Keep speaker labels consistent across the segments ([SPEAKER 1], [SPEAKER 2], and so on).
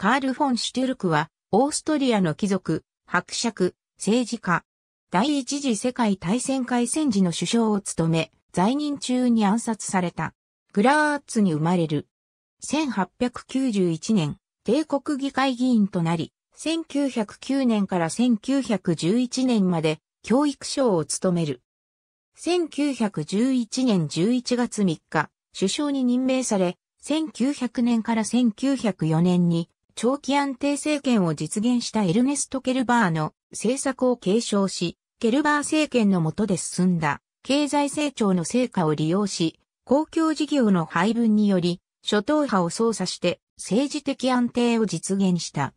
[SPEAKER 1] カール・フォン・シュテルクは、オーストリアの貴族、
[SPEAKER 2] 伯爵、政治家、第一次世界大戦開戦時の首相を務め、在任中に暗殺された。グラーツに生まれる。1891年、帝国議会議員となり、1909年から1911年まで教育省を務める。1911年11月3日、首相に任命され、1900年から1904年に長期安定政権を実現したエルネスト・ケルバーの政策を継承し、ケルバー政権の下で進んだ経済成長の成果を利用し、公共事業の配分により、諸党派を操作して政治的安定を実現した。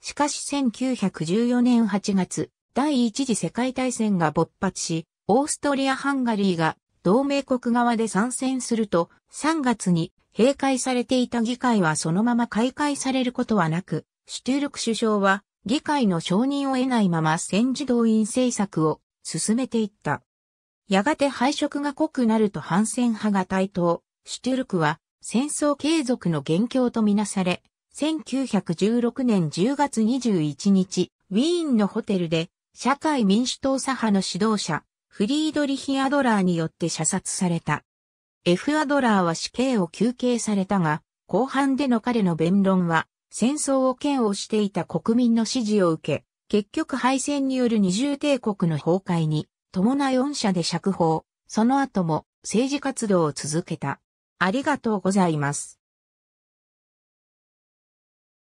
[SPEAKER 2] しかし1914年8月、第一次世界大戦が勃発し、オーストリア・ハンガリーが同盟国側で参戦すると、3月に閉会されていた議会はそのまま開会されることはなく、シュトゥルク首相は議会の承認を得ないまま戦時動員政策を進めていった。やがて敗色が濃くなると反戦派が台頭、シュトゥルクは戦争継続の元凶とみなされ、1916年10月21日、ウィーンのホテルで社会民主党左派の指導者、フリードリヒ・アドラーによって射殺された。F アドラーは死刑を求刑されたが、後半での彼の弁論は、戦争を嫌悪していた国民の支持を受け、結局敗戦による二重帝国の崩壊に、伴4社で釈放、
[SPEAKER 1] その後も政治活動を続けた。ありがとうございます。